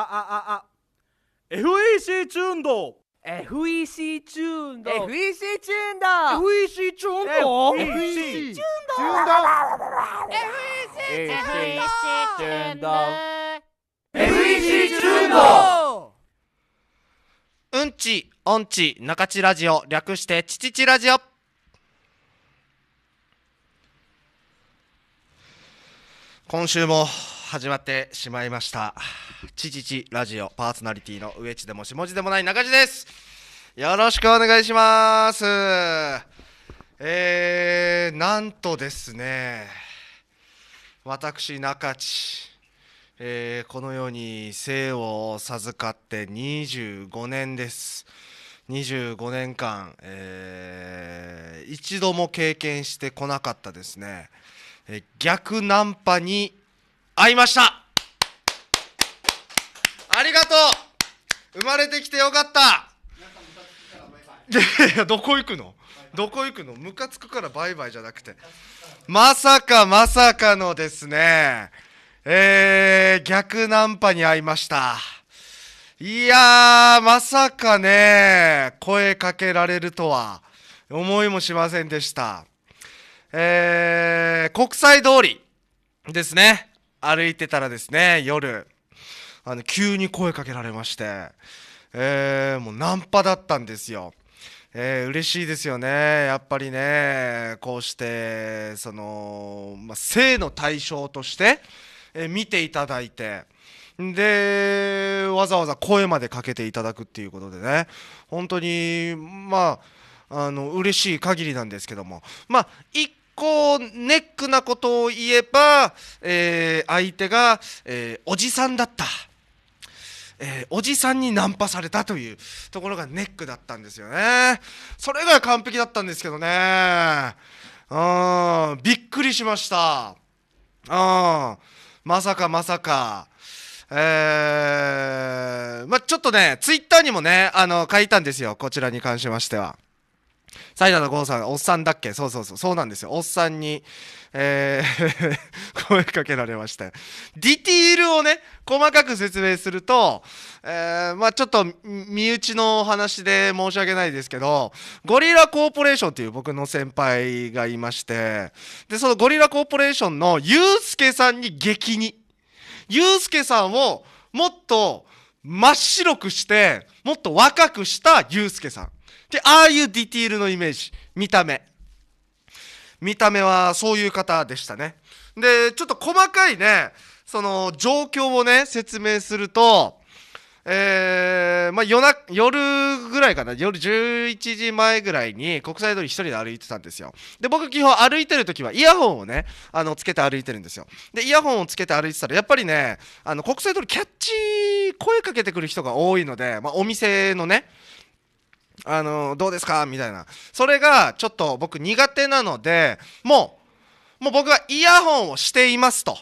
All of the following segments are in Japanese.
ああああ FEC チューンド FEC チューンド FEC チューンド FEC チューンド FEC チューンド FEC チューンド FEC チューンドうんち音痴中地ラジオ略してちちちラジオ今週も始まってしまいましたちちちラジオパーソナリティの上地でも下地でもない中地ですよろしくお願いしますえー、なんとですね私中地えー、このように生を授かって25年です25年間、えー、一度も経験してこなかったですね、え逆ナンパに会いましたありがとう生まれてきてよかったどこ行くのどこ行くのムカつくからバイバイじゃなくてまさかまさかのですねえー、逆ナンパに会いましたいやーまさかね声かけられるとは思いもしませんでしたえー、国際通りですね歩いてたらですね、夜、あの、急に声かけられまして、えー、もうナンパだったんですよ。えー、嬉しいですよね、やっぱりね、こうして、その、まあ、性の対象として、えー、見ていただいて、で、わざわざ声までかけていただくっていうことでね、本当に、まあ、あの嬉しい限りなんですけども、まあ、一構ネックなことを言えば、えー、相手が、えー、おじさんだった、えー、おじさんにナンパされたというところがネックだったんですよねそれが完璧だったんですけどねうんびっくりしましたうんまさかまさかえー、まあ、ちょっとね、ツイッターにもね、あの、書いたんですよ。こちらに関しましては。埼玉の郷さん、おっさんだっけそうそうそう、そうなんですよ。おっさんに、えー 声かけられましたディティールをね、細かく説明すると、えー、まあちょっと、身内のお話で申し訳ないですけど、ゴリラコーポレーションっていう僕の先輩がいまして、で、そのゴリラコーポレーションのユースケさんに激に、ユースケさんをもっと真っ白くして、もっと若くしたユースケさん。でああいうディティールのイメージ見た目見た目はそういう方でしたねでちょっと細かいねその状況をね説明するとえー、まあ、夜な夜ぐらいかな夜11時前ぐらいに国際通り一人で歩いてたんですよで僕基本歩いてる時はイヤホンをねあのつけて歩いてるんですよでイヤホンをつけて歩いてたらやっぱりねあの国際通りキャッチ声かけてくる人が多いので、まあ、お店のねあのどうですかみたいなそれがちょっと僕苦手なのでもうもう僕はイヤホンをしていますと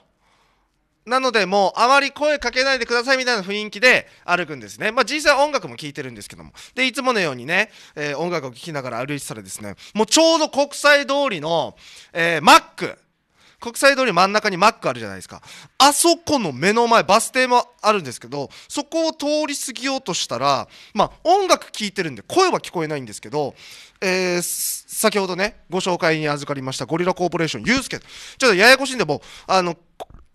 なのでもうあまり声かけないでくださいみたいな雰囲気で歩くんですねまあ実際音楽も聴いてるんですけどもでいつものようにね、えー、音楽を聴きながら歩いてたらですねもうちょうど国際通りの、えー、マック国際通り真ん中にマックあるじゃないですかあそこの目の前バス停もあるんですけどそこを通り過ぎようとしたらまあ音楽聴いてるんで声は聞こえないんですけどえー、先ほどねご紹介に預かりましたゴリラコーポレーションユースケちょっとややこしいんでもうあの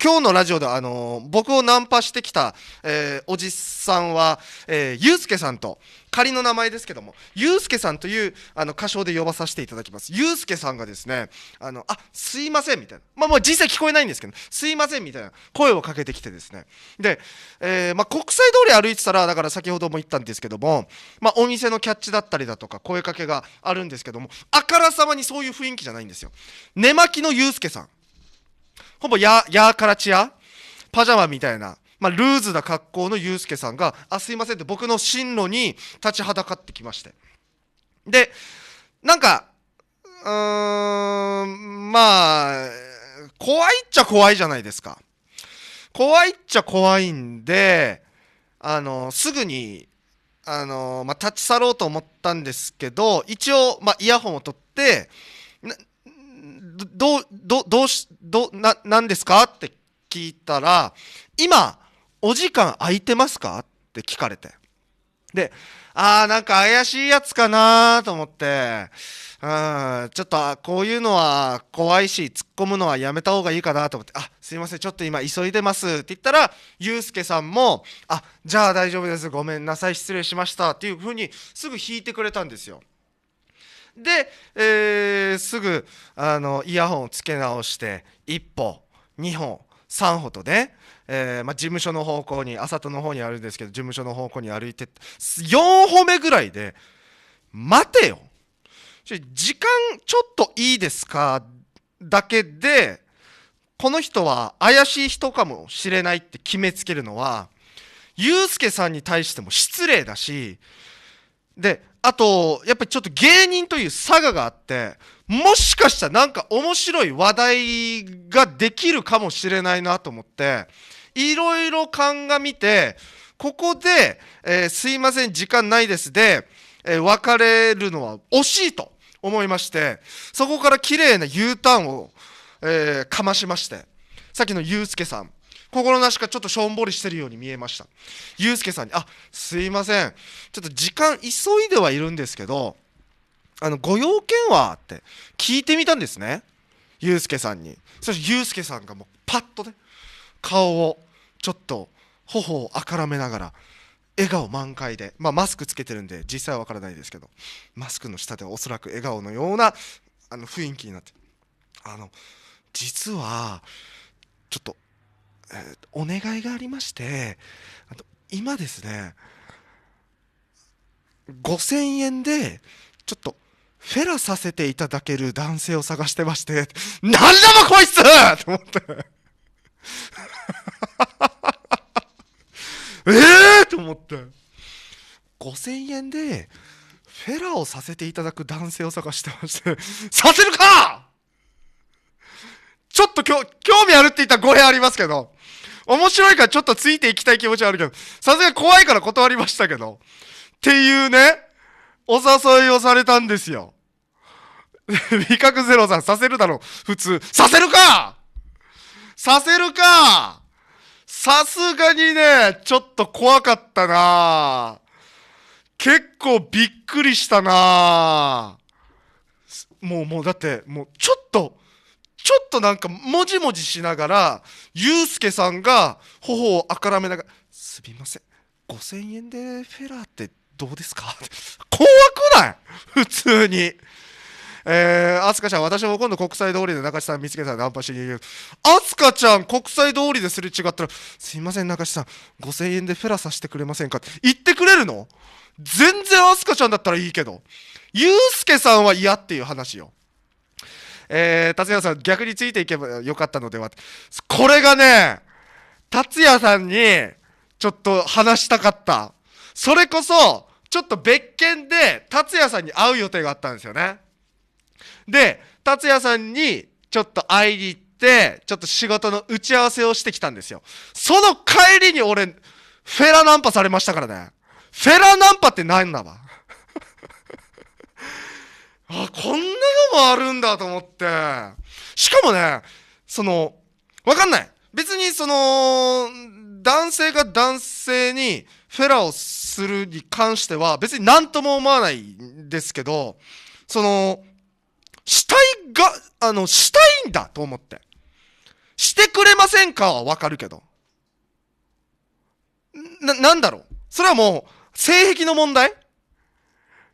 今日のラジオで、あの僕をナンパしてきた、えー、おじさんは、えー、ゆうすけさんと、仮の名前ですけども、ゆうすけさんというあの歌唱で呼ばさせていただきます。ゆうすけさんがですね、あの、あ、すいませんみたいな。まあもう実際聞こえないんですけど、すいませんみたいな声をかけてきてですね。で、えー、まあ、国際通り歩いてたら、だから先ほども言ったんですけども、まあ、お店のキャッチだったりだとか声かけがあるんですけども、あからさまにそういう雰囲気じゃないんですよ。寝巻きのゆうすけさん。ほぼや、やーからちや、パジャマみたいな。まあ、ルーズな格好のユうスケさんが「あすいません」って僕の進路に立ちはだかってきましてでなんかうーんまあ怖いっちゃ怖いじゃないですか怖いっちゃ怖いんであのすぐにあの、まあ、立ち去ろうと思ったんですけど一応、まあ、イヤホンを取ってどどどうしどな何ですかって聞いたら今お時間空いてますかって聞かれて。で、あーなんか怪しいやつかなーと思って、うん、ちょっとこういうのは怖いし、突っ込むのはやめた方がいいかなと思って、あ、すいません、ちょっと今急いでますって言ったら、ゆうすけさんも、あ、じゃあ大丈夫です、ごめんなさい、失礼しましたっていうふうにすぐ引いてくれたんですよ。で、えー、すぐあのイヤホンをつけ直して1歩2歩3歩とねえーまあ、事務所の方向にあさとの方にあるんですけど事務所の方向に歩いて4歩目ぐらいで「待てよ時間ちょっといいですか?」だけでこの人は怪しい人かもしれないって決めつけるのはユうスケさんに対しても失礼だしであとやっぱりちょっと芸人という差ががあってもしかしたらなんか面白い話題ができるかもしれないなと思っていろいろ鑑みて、ここで、えー、すいません、時間ないですで、えー、別れるのは惜しいと思いまして、そこから綺麗な U ターンを、えー、かましまして、さっきのゆうすけさん、心なしかちょっとしょんぼりしてるように見えました。ゆうすけさんに、あ、すいません、ちょっと時間急いではいるんですけど、あの、ご用件はって聞いてみたんですね。ゆうすけさんに。そしてゆうすけさんがもうパッとね、顔をちょっと頬をあからめながら笑顔満開で、まあ、マスクつけてるんで実際は分からないですけどマスクの下でおそらく笑顔のようなあの雰囲気になってあの実はちょっと、えー、お願いがありましてあと今ですね5000円でちょっとフェラさせていただける男性を探してまして、な んだもこいつと思って ええと思って。5000円でフェラをさせていただく男性を探してましてさせるかちょっと興味あるって言ったら語弊ありますけど、面白いからちょっとついていきたい気持ちはあるけど、さすがに怖いから断りましたけど、っていうね、お誘いをされたんですよ。味覚ゼロさん、させるだろ、普通。させるかさせるかさすがにね、ちょっと怖かったな結構びっくりしたなもうもうだって、もうちょっと、ちょっとなんかもじもじしながら、ゆうすけさんが頬をあからめながら、すみません、5000円でフェラーってどうですか怖くない普通に。えー、アスカちゃん、私も今度国際通りで中地さん見つけたらナンパしに行く。アスカちゃん、国際通りですれ違ったら、すいません、中地さん、5000円でフェラさせてくれませんか言ってくれるの全然アスカちゃんだったらいいけど。ユうスケさんは嫌っていう話よ。えー、達也さん、逆についていけばよかったのでは。これがね、達也さんに、ちょっと話したかった。それこそ、ちょっと別件で、達也さんに会う予定があったんですよね。で、達也さんにちょっと会いに行って、ちょっと仕事の打ち合わせをしてきたんですよ。その帰りに俺、フェラナンパされましたからね。フェラナンパって何だわ。あ、こんなのもあるんだと思って。しかもね、その、わかんない。別にその、男性が男性にフェラをするに関しては別に何とも思わないんですけど、その、したいが、あの、したいんだと思って。してくれませんかはわかるけど。な、なんだろう。それはもう、性癖の問題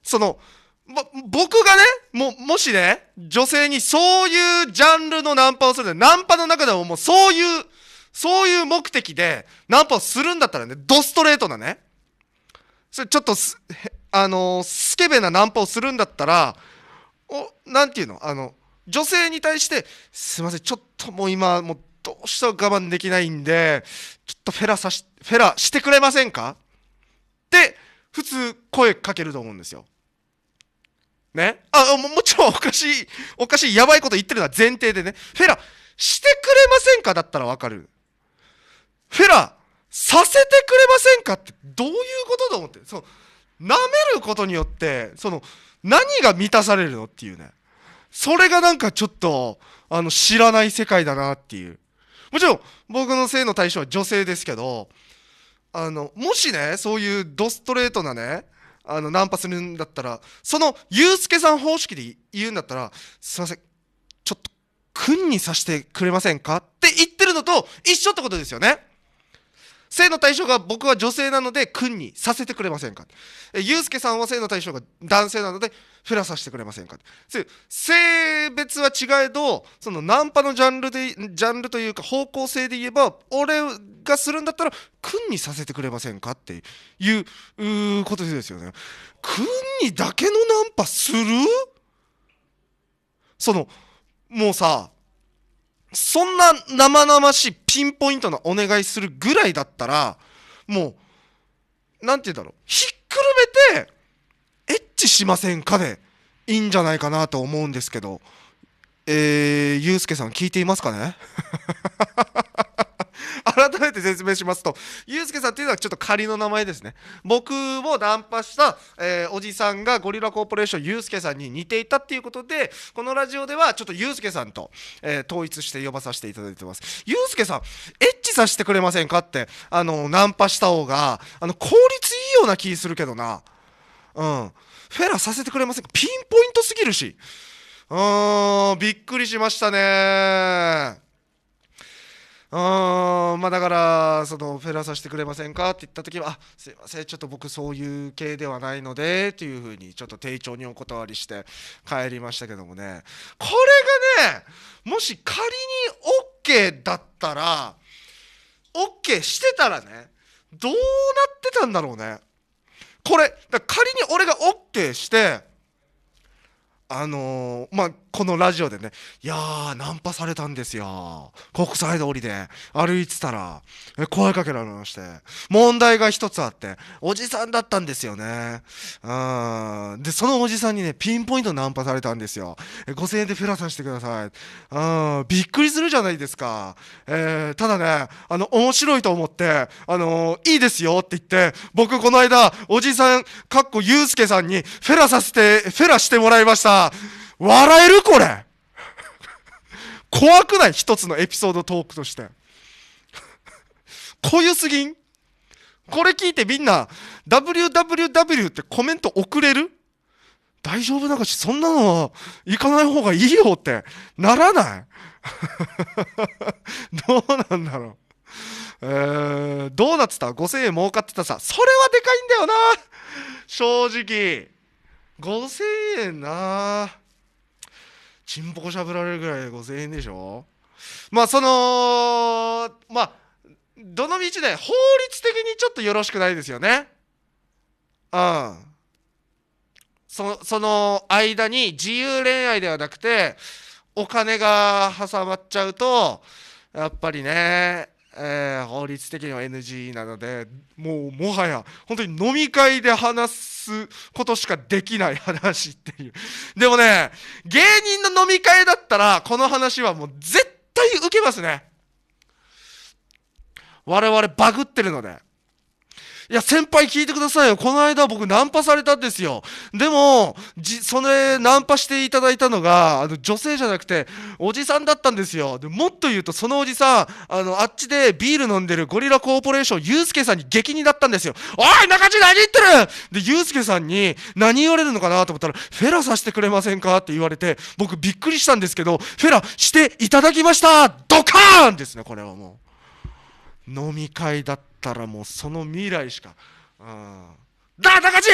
その、ま、僕がね、も、もしね、女性にそういうジャンルのナンパをするナンパの中でももうそういう、そういう目的でナンパをするんだったらね、ドストレートなね、それちょっとあのー、スケベなナンパをするんだったら、おなんていうのあの女性に対して「すいませんちょっともう今もうどうしても我慢できないんでちょっとフェラさしフェラしてくれませんか?」って普通声かけると思うんですよ。ねあももちろんおかしいおかしいやばいこと言ってるのは前提でね「フェラしてくれませんか?」だったらわかる。フェラさせてくれませんかってどういうことと思ってその舐めることによってその何が満たされるのっていうね。それがなんかちょっと、あの、知らない世界だなっていう。もちろん、僕の性の対象は女性ですけど、あの、もしね、そういうドストレートなね、あの、ナンパするんだったら、その、ゆうすけさん方式で言うんだったら、すいません、ちょっと、君にさせてくれませんかって言ってるのと一緒ってことですよね。性の対象が僕は女性なので君にさせてくれませんかユうスケさんは性の対象が男性なのでフラさせてくれませんか性別は違えどそのナンパのジャンルでジャンルというか方向性で言えば俺がするんだったら君にさせてくれませんかっていうことですよね君にだけのナンパするそのもうさそんな生々しいピンポイントなお願いするぐらいだったら、もう、なんて言うんだろう。ひっくるめて、エッチしませんかで、いいんじゃないかなと思うんですけど、えー、ゆうすけさん聞いていますかね改めて説明しますと、ゆうすけさんっていうのはちょっと仮の名前ですね。僕をナンパした、えー、おじさんがゴリラコーポレーションユうスケさんに似ていたっていうことで、このラジオではちょっとユうスケさんと、えー、統一して呼ばさせていただいてます。ユうスケさん、エッチさせてくれませんかって、あの、ナンパした方が、あの、効率いいような気するけどな。うん。フェラさせてくれませんかピンポイントすぎるし。うーん、びっくりしましたねうんまあ、だからそのフェラーさせてくれませんかって言った時はあすいませんちょっと僕そういう系ではないのでっていうふうにちょっと丁重にお断りして帰りましたけどもねこれがねもし仮に OK だったら OK してたらねどうなってたんだろうねこれだ仮に俺が OK してあのー、まあ、このラジオでね、いやー、ナンパされたんですよ。国際通りで歩いてたら、声かけられまして、問題が一つあって、おじさんだったんですよね。うん。で、そのおじさんにね、ピンポイントナンパされたんですよ。5000円でフェラさせてください。うん、びっくりするじゃないですか。えー、ただね、あの、面白いと思って、あのー、いいですよって言って、僕この間、おじさん、かっこゆうすけさんにフェラさせて、フェラしてもらいました。笑えるこれ怖くない一つのエピソードトークとして。こゆすぎんこれ聞いてみんな、www ってコメント送れる大丈夫なんかし、そんなのは行かない方がいいよってならない どうなんだろう。えー、うなってた5000円儲かってたさ、それはでかいんだよな正直。5000円なちんぽこしゃぶられるぐらいで5000円でしょまあそのまあどの道で法律的にちょっとよろしくないですよねうんそその間に自由恋愛ではなくてお金が挟まっちゃうとやっぱりねえー、法律的には NG なのでもうもはや本当に飲み会で話すことしかできない話っていう でもね芸人の飲み会だったらこの話はもう絶対受けますね我々バグってるのでいや、先輩聞いてくださいよ。この間僕ナンパされたんですよ。でも、じ、それ、ナンパしていただいたのが、あの、女性じゃなくて、おじさんだったんですよ。で、もっと言うと、そのおじさん、あの、あっちでビール飲んでるゴリラコーポレーション、ゆうすけさんに激似だったんですよ。おい、中地何言ってるで、ゆうすけさんに、何言われるのかなと思ったら、フェラさせてくれませんかって言われて、僕びっくりしたんですけど、フェラしていただきましたドカーンですね、これはもう。飲み会だった。ったらもうその未来しか「うん、だ高地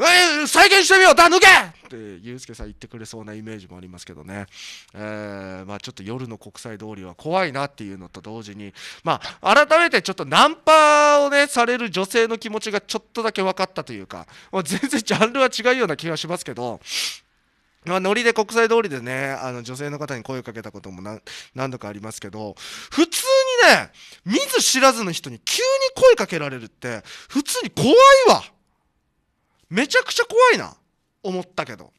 えー、再現してみようだ抜け!」ってユうスケさん言ってくれそうなイメージもありますけどね、えー、まあ、ちょっと夜の国際通りは怖いなっていうのと同時に、まあ、改めてちょっとナンパを、ね、される女性の気持ちがちょっとだけ分かったというか、まあ、全然ジャンルは違うような気がしますけど。まあ、ノリで国際通りでね、あの女性の方に声をかけたことも何度かありますけど、普通にね、見ず知らずの人に急に声かけられるって、普通に怖いわ。めちゃくちゃ怖いな。思ったけど。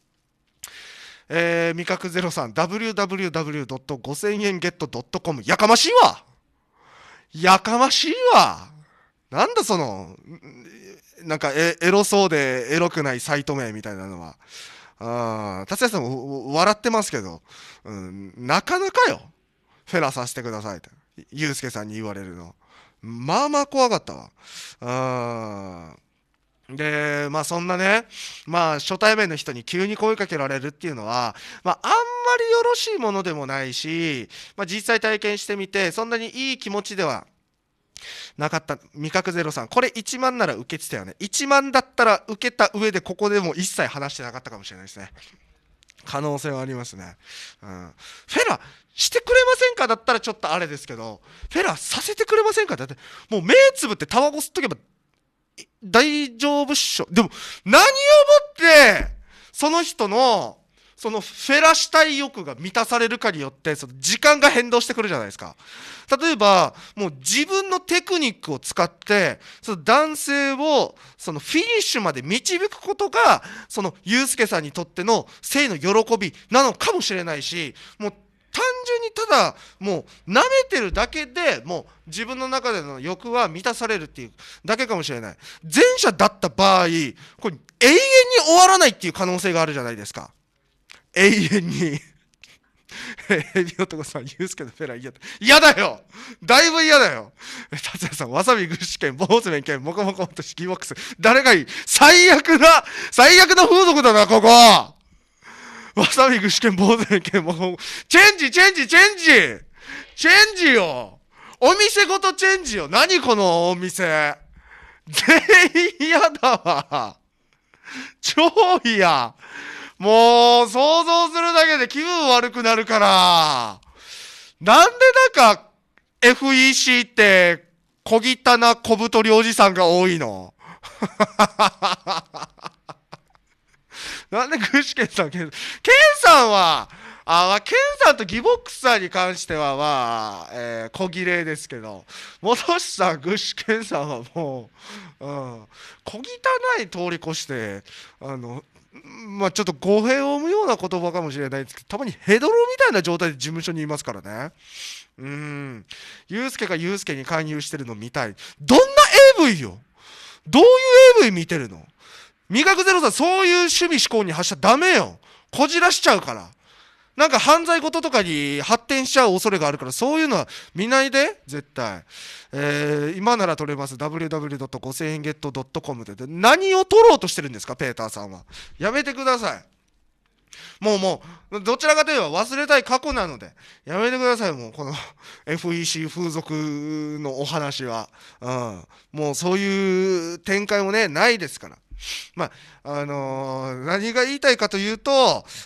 えー、味覚ゼロさん、www.5000 円ゲット .com。やかましいわやかましいわなんだその、なんかエロそうでエロくないサイト名みたいなのは。達也さんも笑ってますけど、うん、なかなかよ。フェラさせてくださいと。ユうスケさんに言われるの。まあまあ怖かったわ。うん。で、まあそんなね、まあ初対面の人に急に声かけられるっていうのは、まああんまりよろしいものでもないし、まあ実際体験してみて、そんなにいい気持ちではなかった。味覚ゼロさん。これ1万なら受けてたよね。1万だったら受けた上でここでも一切話してなかったかもしれないですね。可能性はありますね。うん。フェラ、してくれませんかだったらちょっとあれですけど、フェラ、させてくれませんかだって、もう目つぶってタバコ吸っとけば大丈夫っしょ。でも、何をもって、その人のそのフェラしたい欲が満たされるかによってその時間が変動してくるじゃないですか例えばもう自分のテクニックを使ってその男性をそのフィニッシュまで導くことがそのユースケさんにとっての性の喜びなのかもしれないしもう単純にただもう舐めてるだけでもう自分の中での欲は満たされるっていうだけかもしれない前者だった場合これ永遠に終わらないっていう可能性があるじゃないですか永遠にエビ男さん、ユうスケのフェラ嫌だ。嫌だよだいぶ嫌だよ達也さん、わさび具志堅、坊主面剣、もこもこもと敷きボックス。誰がいい最悪な、最悪な風俗だな、ここわさび具志堅、坊主面剣、もこもこ。チェンジ、チェンジ、チェンジチェンジよお店ごとチェンジよ何このお店全員嫌だわ超嫌もう、想像するだけで気分悪くなるから。なんでなんか、FEC って、小汚な小太りおじさんが多いの なんで具志堅さん、ケンさんは、あ、まあ、ケンさんとギボックスさんに関しては、まあ、えー、小切れですけど、もとしさん、具志堅さんはもう、うん、小汚い通り越して、あの、まあ、ちょっと語弊を生むような言葉かもしれないですけど、たまにヘドロみたいな状態で事務所にいますからね。うん。ユうスケがユうスケに介入してるの見たい。どんな AV よどういう AV 見てるの味覚ゼロさん、そういう趣味思考に発しちゃダメよ。こじらしちゃうから。なんか犯罪事とかに発展しちゃう恐れがあるから、そういうのは見ないで、絶対。えー、今なら取れます。www.5000 円ゲット .com で。何を取ろうとしてるんですか、ペーターさんは。やめてください。もうもう、どちらかといえば忘れたい過去なので、やめてください、もう、この FEC 風俗のお話は。うん。もうそういう展開もね、ないですから。まあ、あのー、何が言いたいかというと、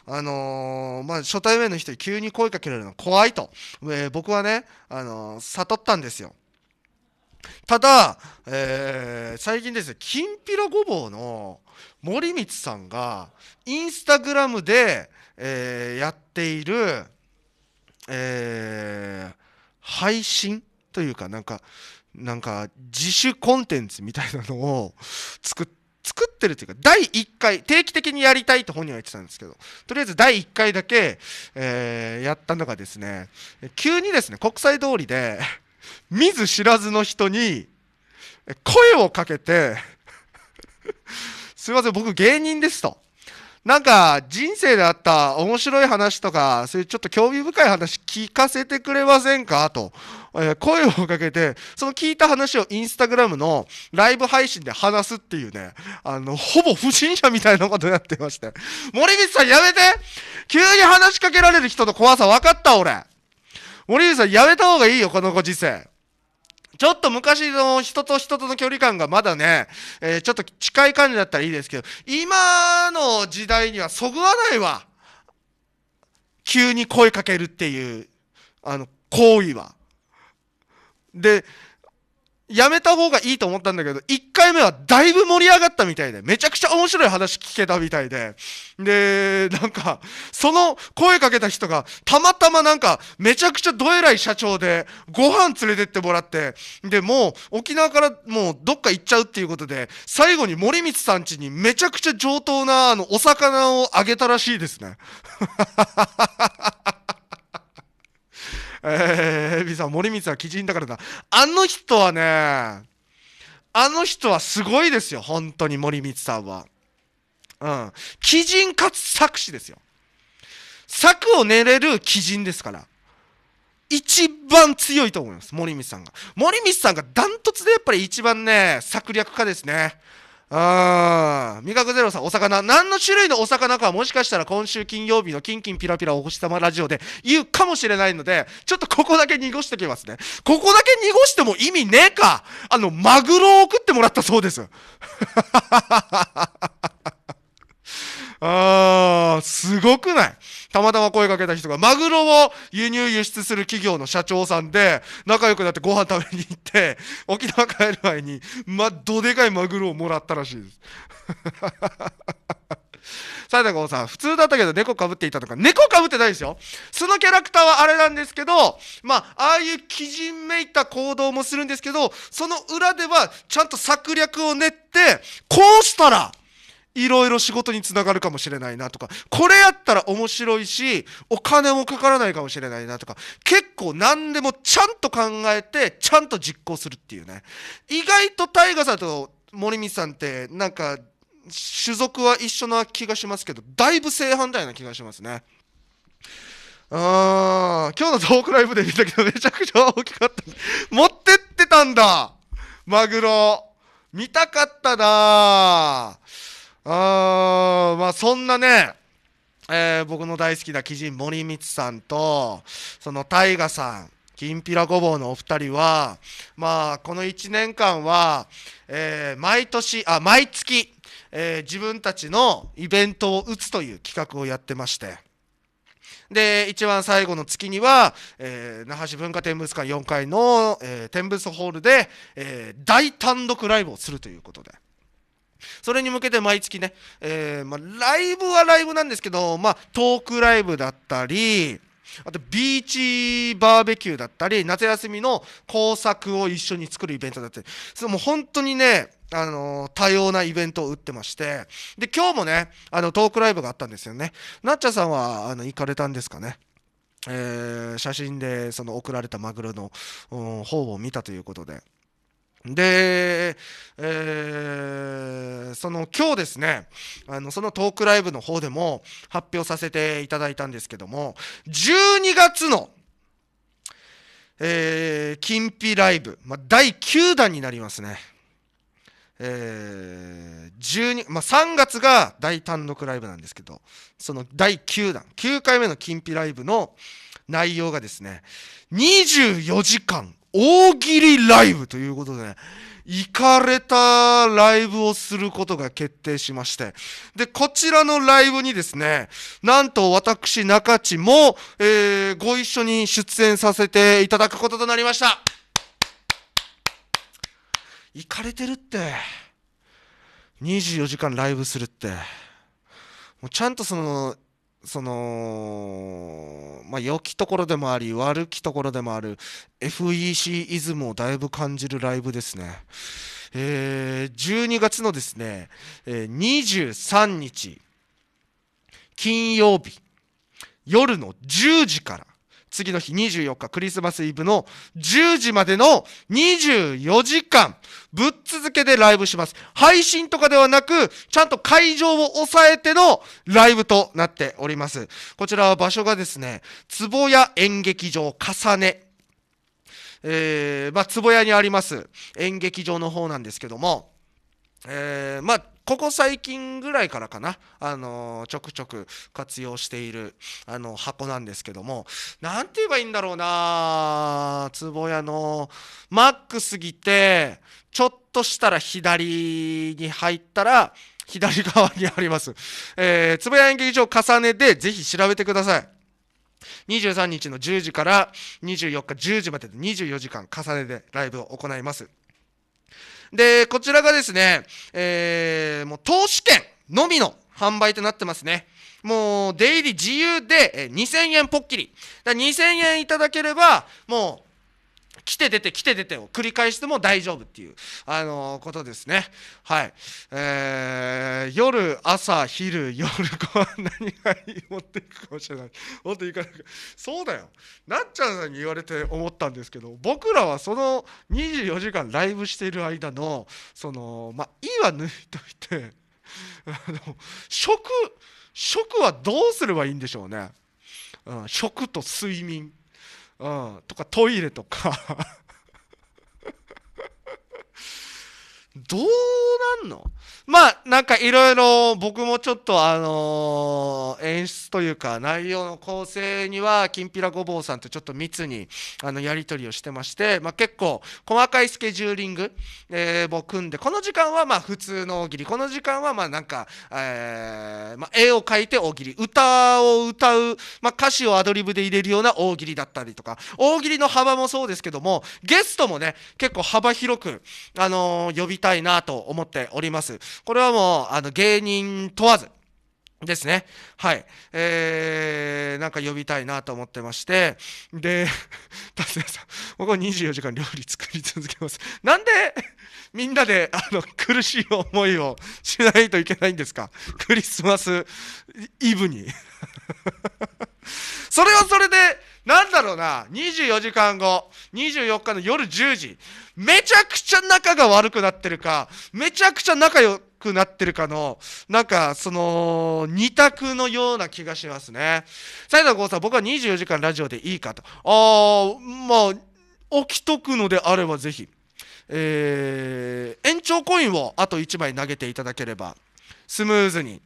あのー、まあ、初対面の人に急に声かけられるの怖いと、えー、僕はね、あの悟ったんですよ。ただ、えー、最近ですね、きんぴらごぼうの森光さんが、インスタグラムで、えー、やっている、えー、配信というか、なんか、なんか自主コンテンツみたいなのを作って作ってるというか、第1回、定期的にやりたいと本人は言ってたんですけど、とりあえず第1回だけ、えー、やったのがですね、急にですね、国際通りで、見ず知らずの人に、声をかけてすいません、僕芸人ですと。なんか、人生であった面白い話とか、そういうちょっと興味深い話聞かせてくれませんかと。え声をかけて、その聞いた話をインスタグラムのライブ配信で話すっていうね、あの、ほぼ不審者みたいなことやってまして。森光さんやめて急に話しかけられる人の怖さ分かった俺森光さんやめた方がいいよ、このご時世。ちょっと昔の人と人との距離感がまだね、えー、ちょっと近い感じだったらいいですけど、今の時代にはそぐわないわ。急に声かけるっていう、あの、行為は。で、やめた方がいいと思ったんだけど、1回目はだいぶ盛り上がったみたいで、めちゃくちゃ面白い話聞けたみたいで、で、なんか、その声かけた人が、たまたまなんか、めちゃくちゃどえらい社長で、ご飯連れてってもらって、で、もう、沖縄からもうどっか行っちゃうっていうことで、最後に森光さん家にめちゃくちゃ上等な、あの、お魚をあげたらしいですね。えー、エビさん、森光は鬼人だからだ。あの人はね、あの人はすごいですよ、本当に森光さんは。うん。基人かつ作詞ですよ。策を練れる鬼人ですから。一番強いと思います、森光さんが。森光さんがダントツでやっぱり一番ね、策略家ですね。あー味覚ゼロさん、お魚。何の種類のお魚かはもしかしたら今週金曜日のキンキンピラピラお星様ラジオで言うかもしれないので、ちょっとここだけ濁してきますね。ここだけ濁しても意味ねえかあの、マグロを送ってもらったそうです。ああ、すごくないたまたま声かけた人が、マグロを輸入輸出する企業の社長さんで、仲良くなってご飯食べに行って、沖縄帰る前に、ま、どでかいマグロをもらったらしいです。さてこゴさん、普通だったけど猫かぶっていたとか、猫かぶってないですよ。そのキャラクターはあれなんですけど、まあ、ああいう基人めいた行動もするんですけど、その裏ではちゃんと策略を練って、こうしたら、いろいろ仕事につながるかもしれないなとか、これやったら面白いし、お金もかからないかもしれないなとか、結構何でもちゃんと考えて、ちゃんと実行するっていうね。意外とタイガさんと森光さんって、なんか、種族は一緒な気がしますけど、だいぶ正反対な気がしますね。あー、今日のトークライブで見たけど、めちゃくちゃ大きかった。持ってってたんだマグロ。見たかったなあー、まあ、そんなね、えー、僕の大好きな鬼人森光さんと、その大河さん、きんぴらごぼうのお二人は、まあ、この1年間は、えー、毎年、あ、毎月、えー、自分たちのイベントを打つという企画をやってまして、で、一番最後の月には、えー、那覇市文化展物館4階の、えー、展物ホールで、えー、大単独ライブをするということで。それに向けて毎月ね、えー、まライブはライブなんですけど、まあ、トークライブだったり、あとビーチバーベキューだったり、夏休みの工作を一緒に作るイベントだったり、それもう本当にね、あのー、多様なイベントを打ってまして、で、今日もね、あの、トークライブがあったんですよね。なっちゃさんは、あの、行かれたんですかね。えー、写真でその送られたマグロの、うん、方を見たということで。で、えー、その今日ですね、あのそのトークライブの方でも発表させていただいたんですけども、12月の、えー、金ピライブ、まあ、第9弾になりますね。えー、12まあ、3月が大単独ライブなんですけど、その第9弾、9回目の金ピライブの内容がですね、24時間大喜利ライブということで、ね、行かれたライブをすることが決定しまして。で、こちらのライブにですね、なんと私、中地も、えー、ご一緒に出演させていただくこととなりました。行かれてるって。24時間ライブするって。もうちゃんとその、その、まあ、良きところでもあり、悪きところでもある、FEC イズムをだいぶ感じるライブですね。えー、12月のですね、えー、23日、金曜日、夜の10時から、次の日24日クリスマスイブの10時までの24時間、ぶっ続けでライブします。配信とかではなく、ちゃんと会場を抑えてのライブとなっております。こちらは場所がですね、壺屋演劇場重ね。えー、まあ、壺屋にあります演劇場の方なんですけども、えー、まあここ最近ぐらいからかな、あのー、ちょくちょく活用している、あの箱なんですけども、なんて言えばいいんだろうな壺屋の、マックすぎて、ちょっとしたら左に入ったら、左側にあります。えー、つぼや演劇場重ねで、ぜひ調べてください。23日の10時から24日10時までで24時間重ねでライブを行います。で、こちらがですね、えー、もう投資券のみの販売となってますね。もう出入り自由で2000円ぽっきり。だ2000円いただければ、もう来て出て、来て出てを繰り返しても大丈夫っていう、あのことですね。はい。えー、夜、朝、昼、夜、ご飯、何が持っていくかもしれない。もっといかないか。そうだよ。なっちゃんさんに言われて思ったんですけど、僕らはその24時間ライブしている間の、その、まいいは抜いといて、あの、食、食はどうすればいいんでしょうね。うん、食と睡眠。うん、とかトイレとかどうなんのまあ、なんかいろいろ僕もちょっとあのー、演出というか内容の構成には、きんぴらごぼうさんとちょっと密にあのやり取りをしてまして、まあ、結構細かいスケジューリング、えー、を組んで、この時間はまあ普通の大喜利、この時間はまあなんか、えー、まあ、絵を描いて大喜利、歌を歌う、まあ、歌詞をアドリブで入れるような大喜利だったりとか、大喜利の幅もそうですけども、ゲストもね、結構幅広く、あのー、呼びたいなと思っております。これはもう、あの、芸人問わず。ですね。はい。えー、なんか呼びたいなと思ってまして。で、達也さん、僕は24時間料理作り続けます。なんで、みんなで、あの、苦しい思いをしないといけないんですかクリスマスイブに。それはそれで、なんだろうな、24時間後、24日の夜10時、めちゃくちゃ仲が悪くなってるか、めちゃくちゃ仲良くなってるかの、なんか、その、二択のような気がしますね。斉藤剛さん、僕は24時間ラジオでいいかと。あー、まあ、起きとくのであればぜひ。えー、延長コインをあと1枚投げていただければ、スムーズに。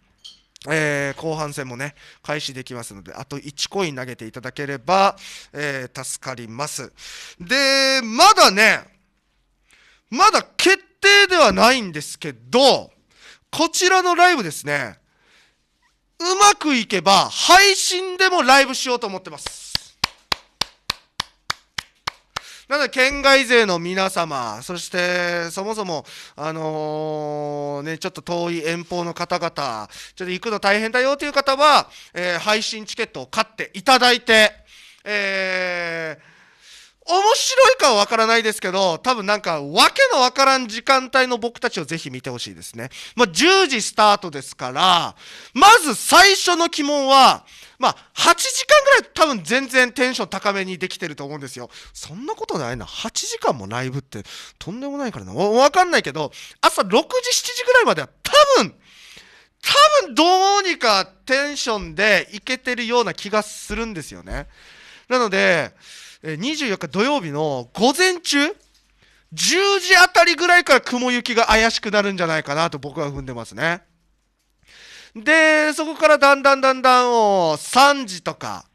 えー、後半戦もね、開始できますので、あと1コイン投げていただければ、えー、助かります。で、まだね、まだ決定ではないんですけど、こちらのライブですね、うまくいけば、配信でもライブしようと思ってます。なので、県外勢の皆様、そして、そもそも、あのー、ね、ちょっと遠い遠方の方々、ちょっと行くの大変だよという方は、えー、配信チケットを買っていただいて、え面白いかはわからないですけど、多分なんか、わけのわからん時間帯の僕たちをぜひ見てほしいですね。まあ、10時スタートですから、まず最初の鬼門は、まあ、8時間ぐらい多分全然テンション高めにできてると思うんですよ。そんなことないな。8時間もライブってとんでもないからな。わかんないけど、朝6時、7時ぐらいまでは多分、多分どうにかテンションでいけてるような気がするんですよね。なので、24日土曜日の午前中、10時あたりぐらいから雲行きが怪しくなるんじゃないかなと僕は踏んでますね。で、そこからだんだんだんだんを3時とか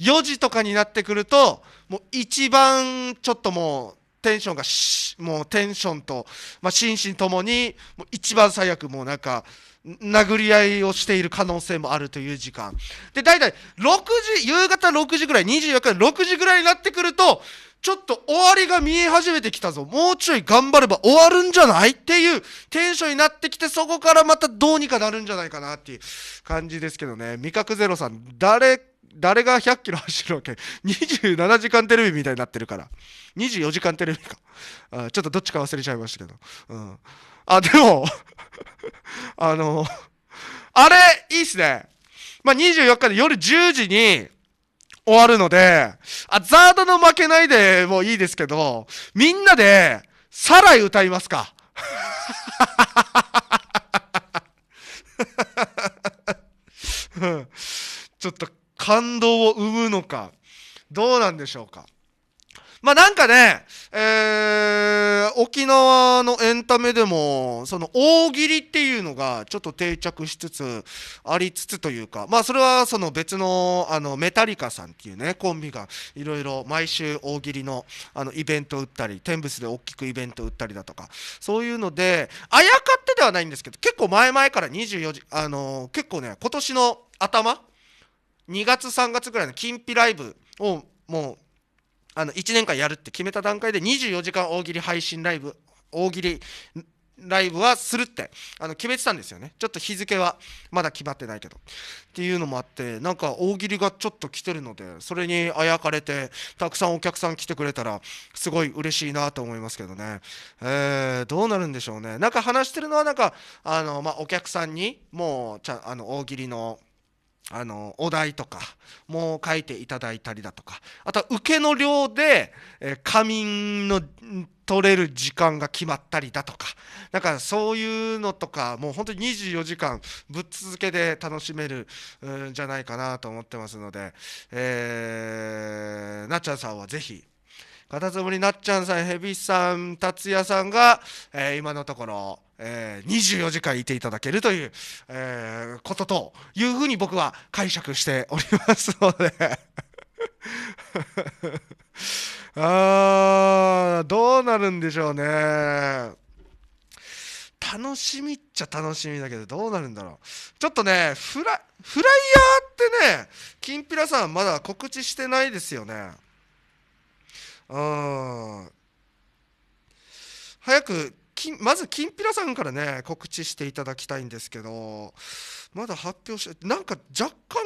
4時とかになってくると、もう一番ちょっともうテンションがもうテンションと、まあ、心身ともに、もう一番最悪、もうなんか、殴り合いをしている可能性もあるという時間で大体6時夕方6時ぐらい24時から6時ぐらいになってくるとちょっと終わりが見え始めてきたぞもうちょい頑張れば終わるんじゃないっていうテンションになってきてそこからまたどうにかなるんじゃないかなっていう感じですけどね味覚ゼロさん誰誰が100キロ走るわけ ?27 時間テレビみたいになってるから。24時間テレビか。ちょっとどっちか忘れちゃいましたけど。うん。あ、でも あの、あれ、いいっすね。まあ、24日で夜10時に終わるので、あ、ザードの負けないでもいいですけど、みんなで、サライ歌いますか。ちょっと感動を生むのか、どうなんでしょうか。まあなんかね、えー、沖縄のエンタメでも、その大喜利っていうのがちょっと定着しつつ、ありつつというか、まあそれはその別の、あの、メタリカさんっていうね、コンビがいろいろ毎週大喜利の、あの、イベントを打ったり、天仏で大きくイベントを打ったりだとか、そういうので、あやかってではないんですけど、結構前々から24時、あの、結構ね、今年の頭、2月3月ぐらいの金ピライブをもうあの1年間やるって決めた段階で24時間大喜利配信ライブ大喜利ライブはするってあの決めてたんですよねちょっと日付はまだ決まってないけどっていうのもあってなんか大喜利がちょっと来てるのでそれにあやかれてたくさんお客さん来てくれたらすごい嬉しいなと思いますけどね、えー、どうなるんでしょうねなんか話してるのはなんかあの、まあ、お客さんにもうちゃあの大喜利のあのお題とかも書いていただいたりだとかあとは受けの量で、え仮眠の取れる時間が決まったりだとかだからそういうのとかもう本当に24時間ぶっ続けで楽しめるんじゃないかなと思ってますので、えー、なっちゃんさんはぜひカタツムリなっちゃんさん、ヘビさん、達也さんが、えー、今のところ、えー、24時間いていただけるという、えー、ことというふうに僕は解釈しておりますので あーどうなるんでしょうね。楽しみっちゃ楽しみだけどどうなるんだろうちょっとねフライヤーってねきんぴらさんまだ告知してないですよねうん早くまずきんぴらさんからね告知していただきたいんですけどまだ発表してなんか若干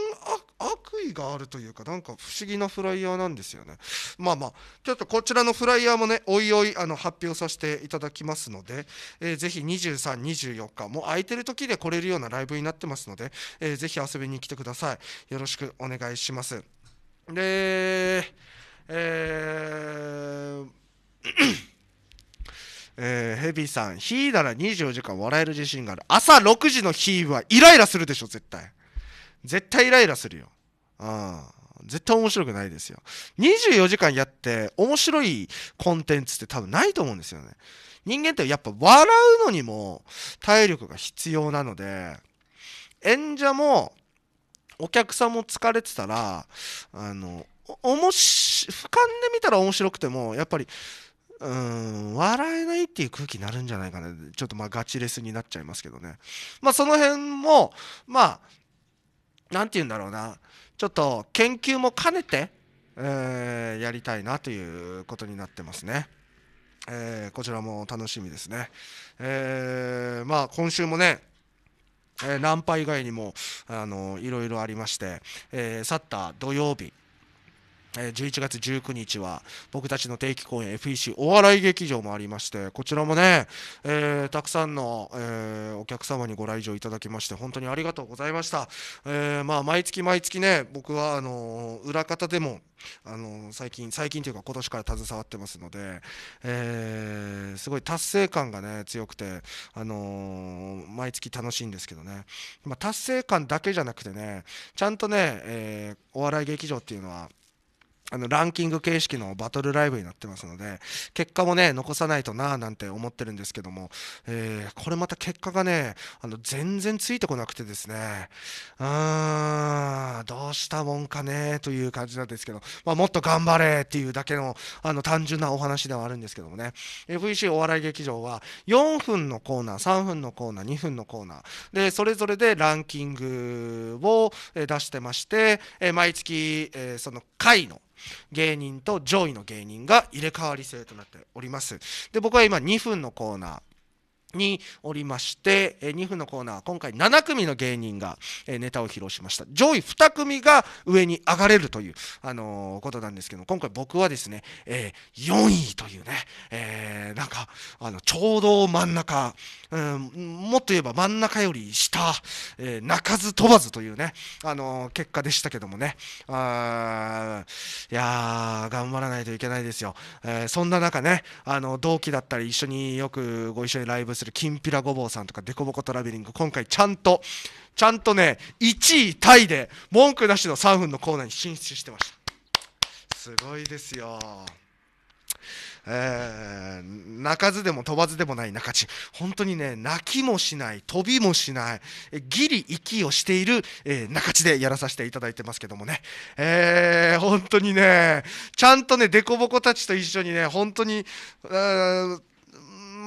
悪意があるというかなんか不思議なフライヤーなんですよねまあまあちょっとこちらのフライヤーもねおいおいあの発表させていただきますので、えー、ぜひ2324日もう空いてる時で来れるようなライブになってますので、えー、ぜひ遊びに来てくださいよろしくお願いしますでえー ー、ヘビさん、ヒーなら24時間笑える自信がある。朝6時のヒーはイライラするでしょ、絶対。絶対イライラするよ。うん。絶対面白くないですよ。24時間やって面白いコンテンツって多分ないと思うんですよね。人間ってやっぱ笑うのにも体力が必要なので、演者もお客さんも疲れてたら、あの、おもし俯瞰で見たら面白くてもやっぱりうん笑えないっていう空気になるんじゃないかなちょっとまあガチレスになっちゃいますけどねまあその辺もまあ何て言うんだろうなちょっと研究も兼ねて、えー、やりたいなということになってますね。えー、こちらも楽しみですね。えー、まあ今週もね、えー、ナンパ以外にも、あのいろいろありまして、えー、去った土曜日、え11月19日は僕たちの定期公演 FEC お笑い劇場もありましてこちらもね、えー、たくさんの、えー、お客様にご来場いただきまして本当にありがとうございました、えまあ、毎月毎月ね僕はあの裏方でもあの最近最近というか今年から携わってますので、えすごい達成感がね強くて、あの毎月楽しいんですけどね、まあ、達成感だけじゃなくてねちゃんとね、えお笑い劇場っていうのはあのランキング形式のバトルライブになってますので結果もね残さないとななんて思ってるんですけども、えー、これまた結果がねあの全然ついてこなくてですねうーんどうしたもんかねという感じなんですけど、まあ、もっと頑張れっていうだけのあの単純なお話ではあるんですけどもね FEC お笑い劇場は4分のコーナー3分のコーナー2分のコーナーでそれぞれでランキングを出してまして毎月その回の芸人と上位の芸人が入れ替わり制となっております。で、僕は今2分のコーナー、におりまして2分のコーナー今回7組の芸人がネタを披露しました上位2組が上に上がれるという、あのことなんですけど今回僕はですね、え4位というね、えなんかあのちょうど真ん中、うん、もっと言えば真ん中より下、え泣かず飛ばずというね、あの結果でしたけどもねあいや頑張らないといけないですよ、えそんな中ねあの同期だったり一緒によくご一緒にライブするきんぴらごぼうさんとかデコボコトラベリング今回ちゃんとちゃんとね1位タイで文句なしの3分のコーナーに進出してましたすごいですよえー、泣かずでも飛ばずでもない中地本当にね泣きもしない飛びもしないぎり息をしている、えー、中地でやらさせていただいてますけどもね、えー、本当にねちゃんとね凸凹たちと一緒にね本当に、えー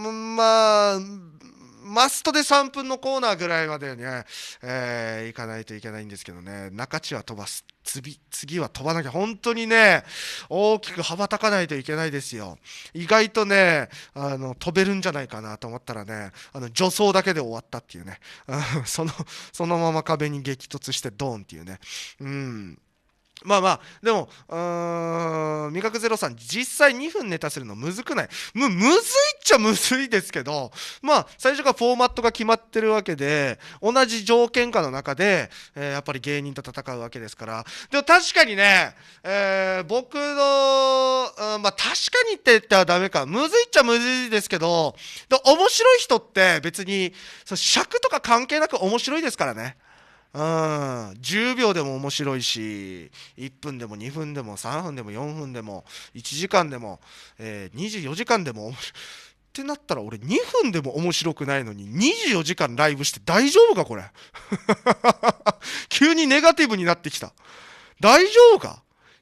まあ、マストで3分のコーナーぐらいまでね、えー、行かないといけないんですけどね、中地は飛ばす。次、次は飛ばなきゃ、本当にね、大きく羽ばたかないといけないですよ。意外とね、あの、飛べるんじゃないかなと思ったらね、あの、助走だけで終わったっていうね、その、そのまま壁に激突してドーンっていうね、うん。まあまあ、でも、うーん、味覚ゼロさん、実際2分ネタするのむずくないむ、むずいっちゃむずいですけど、まあ、最初からフォーマットが決まってるわけで、同じ条件下の中で、えー、やっぱり芸人と戦うわけですから。でも確かにね、えー、僕の、うん、まあ確かにって言ったらダメか。むずいっちゃむずいですけど、で面白い人って別に、そ尺とか関係なく面白いですからね。うん、10秒でも面白いし、1分でも2分でも3分でも4分でも1時間でも、えー、24時間でも面白い。ってなったら俺2分でも面白くないのに24時間ライブして大丈夫かこれ 急にネガティブになってきた大丈夫か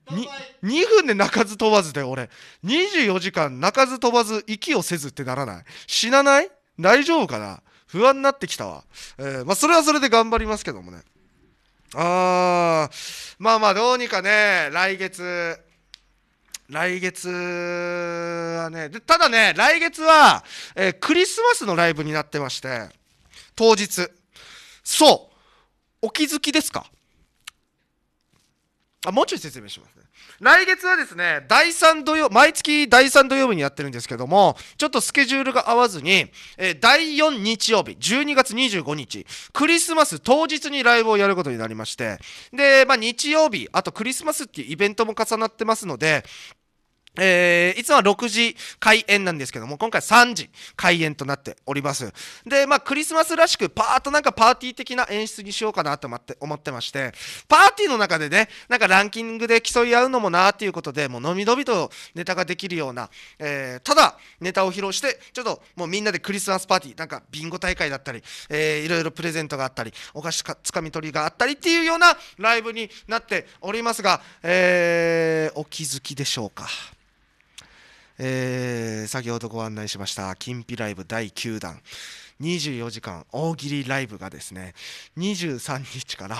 2, 2分で泣かず飛ばずで俺24時間泣かず飛ばず息をせずってならない死なない大丈夫かな不安になってきたわ。えー、まあ、それはそれで頑張りますけどもね。あー、まあまあ、どうにかね、来月、来月はね、でただね、来月は、えー、クリスマスのライブになってまして、当日。そうお気づきですかあ、もうちょい説明します来月はですね、第3土曜、毎月第3土曜日にやってるんですけども、ちょっとスケジュールが合わずに、えー、第4日曜日、12月25日、クリスマス当日にライブをやることになりまして、で、まあ、日曜日、あとクリスマスっていうイベントも重なってますので、えー、いつもは6時開演なんですけども、今回3時開演となっております。で、まあ、クリスマスらしく、パーッとなんかパーティー的な演出にしようかなと思って思ってまして、パーティーの中でね、なんかランキングで競い合うのもなーっていうことで、もうのびのびとネタができるような、えー、ただネタを披露して、ちょっともうみんなでクリスマスパーティー、なんかビンゴ大会だったり、えー、いろいろプレゼントがあったり、お菓子かつかみ取りがあったりっていうようなライブになっておりますが、えー、お気づきでしょうか。えー、先ほどご案内しました、金ピライブ第9弾。24時間大喜利ライブがですね23日から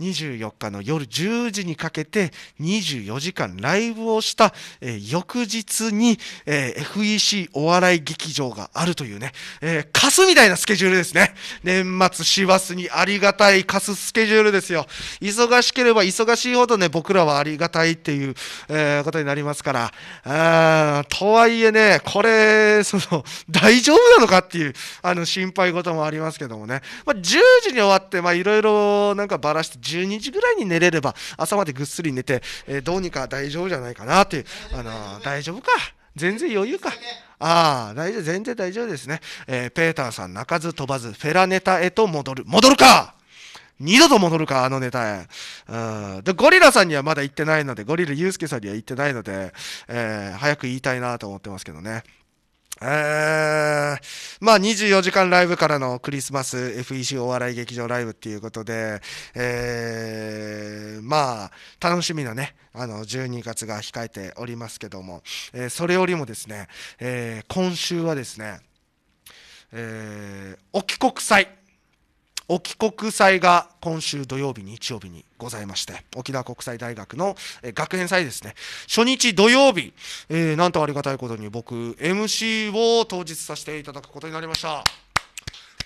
24日の夜10時にかけて24時間ライブをした、えー、翌日に、えー、FEC お笑い劇場があるというね、えー、カスみたいなスケジュールですね年末師走にありがたいカススケジュールですよ忙しければ忙しいほどね僕らはありがたいっていう、えー、ことになりますからあとはいえねこれその大丈夫なのかっていうあの心配事もありますけどもね、まあ、10時に終わっていろいろなんかばらして12時ぐらいに寝れれば朝までぐっすり寝て、えー、どうにか大丈夫じゃないかなという、あのー、大丈夫か全然余裕か。ああ、大丈夫、全然大丈夫ですね。えー、ペーターさん、泣かず飛ばず、フェラネタへと戻る。戻るか二度と戻るか、あのネタへ。うん。で、ゴリラさんにはまだ行ってないので、ゴリラユースケさんには行ってないので、えー、早く言いたいなと思ってますけどね。えー、まあ24時間ライブからのクリスマス FEC お笑い劇場ライブっていうことで、えー、まあ楽しみなね、あの12月が控えておりますけども、えー、それよりもですね、えー、今週はですね、えー、沖国際沖国祭が今週土曜日、日曜日にございまして、沖縄国際大学の、え学園祭ですね、初日土曜日、えー、なんとありがたいことに僕、MC を当日させていただくことになりました。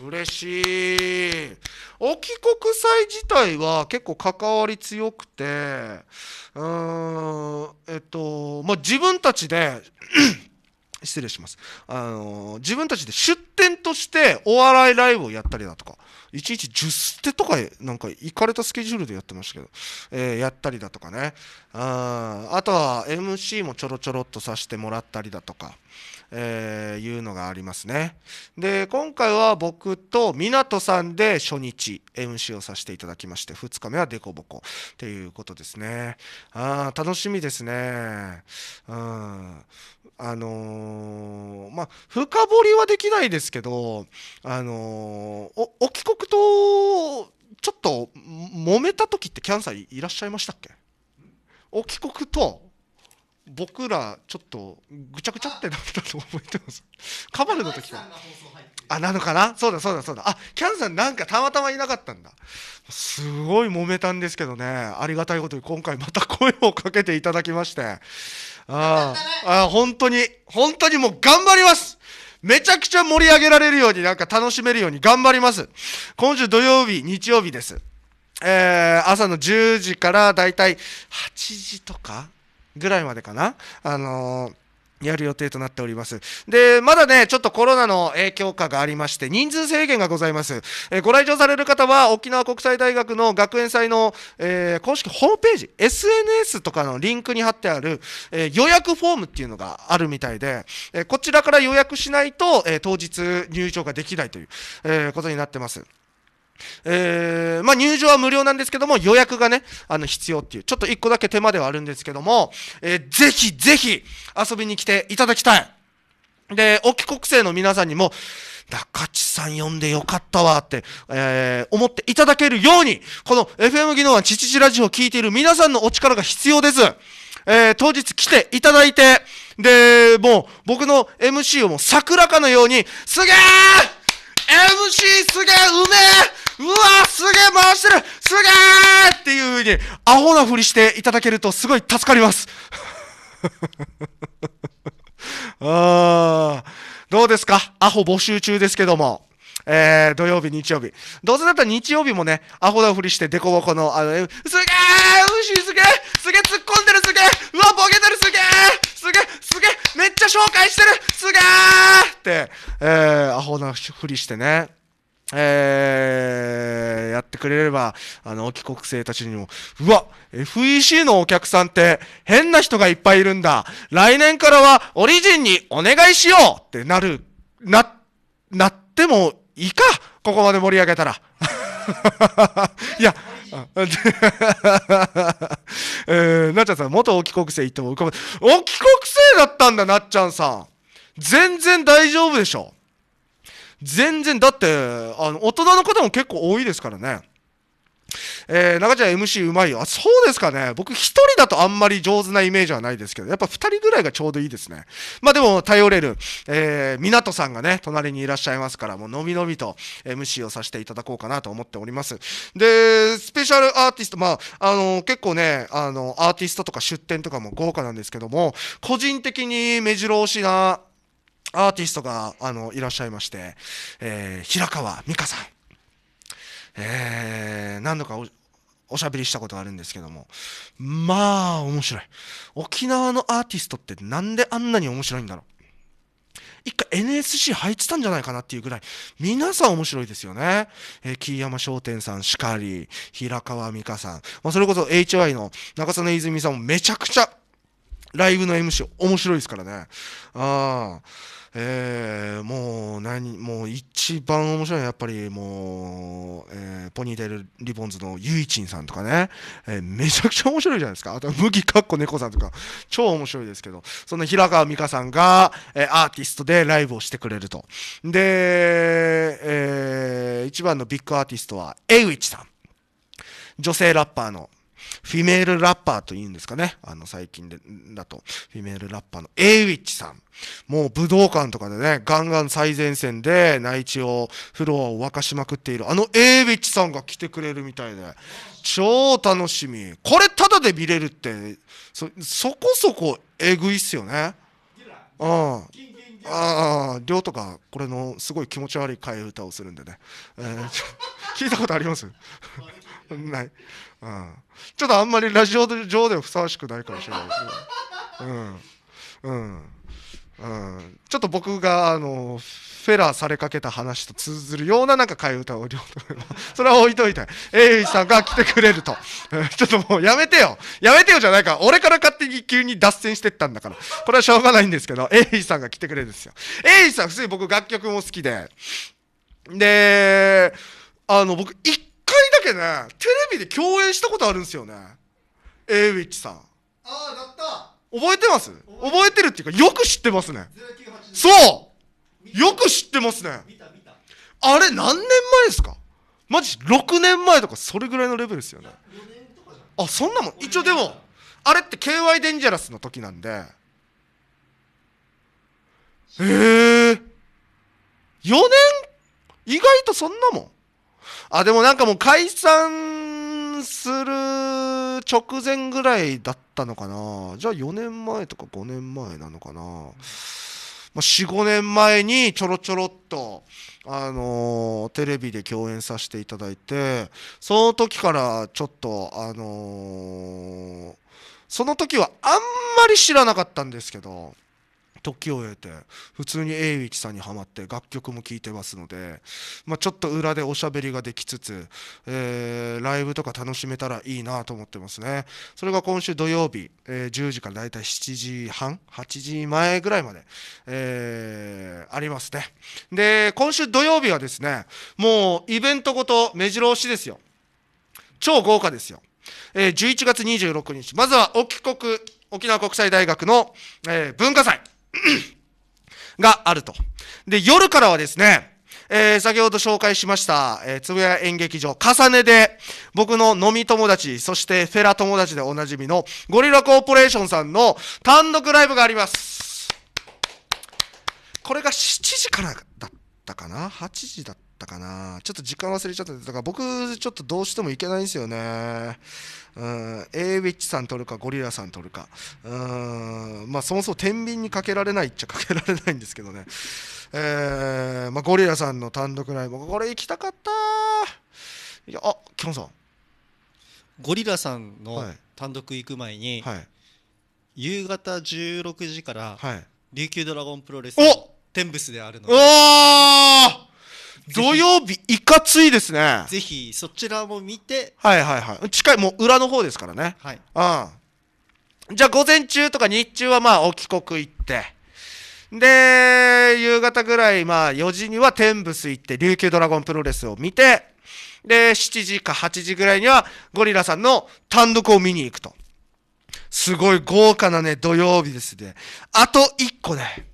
嬉しい沖国祭自体は結構関わり強くてうーんえっとまあ自分たちで失礼します。あのー、自分たちで出店としてお笑いライブをやったりだとか、1日10捨てとか、なんか行かれたスケジュールでやってましたけど、えー、やったりだとかね。ああとは MC もちょろちょろっとさせてもらったりだとか。えー、いうのがありますね。で今回は僕と湊さんで初日 MC をさせていただきまして2日目はデコボコっていうことですね。あ楽しみですね。うんあのー、まあ深掘りはできないですけどあのー、お帰国とちょっと揉めた時ってキャンさんいらっしゃいましたっけ沖国と僕らちょっとぐちゃぐちゃってなったと思ってます カバルの時はあなのかなそうだそうだそうだあキャンさんなんかたまたまいなかったんだすごい揉めたんですけどねありがたいことに今回また声をかけていただきましてああ本当に本当にもう頑張りますめちゃくちゃ盛り上げられるようになんか楽しめるように頑張ります今週土曜日日曜日ですえー、朝の10時からだいたい8時とかぐらいまでかな。あのーやる予定となっております。で、まだね、ちょっとコロナの影響下がありまして、人数制限がございます。えー、ご来場される方は、沖縄国際大学の学園祭の、えー、公式ホームページ、SNS とかのリンクに貼ってある、えー、予約フォームっていうのがあるみたいで、えこちらから予約しないと、え当日入場ができないという、えことになってます。えー、まあ、入場は無料なんですけども、予約がね、あの、必要っていう、ちょっと1個だけ手間ではあるんですけども、えー、ぜひぜひ遊びに来ていただきたい。で、沖国政の皆さんにも、中地さん呼んでよかったわって、えー、思っていただけるように、この FM 技能は父ラジオを聴いている皆さんのお力が必要です。えー、当日来ていただいて、で、もう僕の MC をもう桜かのように、すげえ !MC すげえうめえうわすげえ回してるすげえっていうふうに、アホなふりしていただけるとすごい助かります。あどうですかアホ募集中ですけども。えー、土曜日、日曜日。どうせだったら日曜日もね、アホなふりして、デコボコの、あの、すげえしすげえすげえ突っ込んでるすげえうわ、ボケてるすげえすげえすげえめっちゃ紹介してるすげえって、えー、アホなふりしてね。えー、やってくれれば、あの、帰国生たちにも、うわ !FEC のお客さんって変な人がいっぱいいるんだ来年からはオリジンにお願いしようってなる、な、なってもいいかここまで盛り上げたら。いや、えー、なっちゃんさん、元お帰国生行っても浮かぶ。帰国生だったんだ、なっちゃんさん。全然大丈夫でしょ。全然、だって、あの、大人の方も結構多いですからね。えー、中ちゃん MC うまいよ。あ、そうですかね。僕1人だとあんまり上手なイメージはないですけど、やっぱ2人ぐらいがちょうどいいですね。まあでも頼れる、えー、港さんがね、隣にいらっしゃいますから、もうのびのびと MC をさせていただこうかなと思っております。で、スペシャルアーティスト、まあ、あの、結構ね、あの、アーティストとか出展とかも豪華なんですけども、個人的に目白押しなアーティストがあのいらっしゃいまして、えー、平川美香さん、えー、何度かおしゃべりしたことがあるんですけどもまあ面白い沖縄のアーティストってなんであんなに面白いんだろう一回 NSC 入ってたんじゃないかなっていうぐらい、皆さん面白いですよね。えー、木山商店さんしかり、平川美香さん、まあ、それこそ HY の中曽根泉さんもめちゃくちゃライブの MC 面白いですからね。ああ。えー、もう何、もう一番面白いのはやっぱりもう、えー、ポニーテールリボンズのゆいちんさんとかね、えー、めちゃくちゃ面白いじゃないですか。あと、麦かっこ猫さんとか、超面白いですけど、その平川美香さんが、えー、アーティストでライブをしてくれると。で、えー、一番のビッグアーティストは、エウイチさん。女性ラッパーの。フィメールラッパーというんですかね。あの、最近で、だと、フィメールラッパーの A ウィッチさん。もう武道館とかでね、ガンガン最前線で内地を、フロアを沸かしまくっている、あの A ウィッチさんが来てくれるみたいで、超楽しみ。これタダで見れるって、そ、そこそこえぐいっすよね。うん。ああ、りょうとか、これのすごい気持ち悪い替え歌をするんでね。えー、聞いたことありますない、うん、ちょっとあんまりラジオ上ではふさわしくないかもしれないですね。うんうんうん、ちょっと僕があのフェラーされかけた話と通ずるようななんか替え歌を両方 それは置いといて栄一さんが来てくれると ちょっともうやめてよやめてよじゃないか俺から勝手に急に脱線してったんだからこれはしょうがないんですけど栄一さんが来てくれるんですよ栄一さん普通に僕楽曲も好きでであの僕一回だけねテレビで共演したことあるんですよね A ウィッチさんああだった覚えてます覚えてるっていうかよく知ってますねそうよく知ってますねあれ何年前ですかマジ6年前とかそれぐらいのレベルですよねあそんなもん一応でもあれって KY デンジャラスの時なんでええ4年意外とそんなもんあ、でもなんかもう解散する直前ぐらいだったのかな。じゃあ4年前とか5年前なのかな。まあ、4、5年前にちょろちょろっと、あのー、テレビで共演させていただいて、その時からちょっと、あのー、その時はあんまり知らなかったんですけど、時を経て普通に栄一さんにはまって楽曲も聴いてますので、まあ、ちょっと裏でおしゃべりができつつ、えー、ライブとか楽しめたらいいなと思ってますねそれが今週土曜日、えー、10時からだいたい7時半8時前ぐらいまで、えー、ありますねで今週土曜日はですねもうイベントごと目白押しですよ超豪華ですよ、えー、11月26日まずは沖国沖縄国際大学の、えー、文化祭があると。で、夜からはですね、えー、先ほど紹介しました、えー、つぶや演劇場、重ねで、僕の飲み友達、そしてフェラ友達でおなじみの、ゴリラコーポレーションさんの単独ライブがあります。これが7時からだったかな ?8 時だった。ったかな。ちょっと時間忘れちゃった。だから僕、ちょっとどうしてもいけないんですよね。うん、A ウィッチさんとるか、ゴリラさんとるか。うん、まあそもそも天秤にかけられないっちゃかけられないんですけどね。えー、まあゴリラさんの単独ライブ、これ行きたかったいや、あ、キョンさん。ゴリラさんの単独行く前に、はい、夕方16時から、はい、琉球ドラゴンプロレス天ブスであるので。おー土曜日いかついですねぜひそちらも見てはいはいはい近いもう裏の方ですからねはいうんじゃあ午前中とか日中はまあお帰国行ってで夕方ぐらいまあ4時には天仏行って琉球ドラゴンプロレスを見てで7時か8時ぐらいにはゴリラさんの単独を見に行くとすごい豪華なね土曜日ですねあと1個ね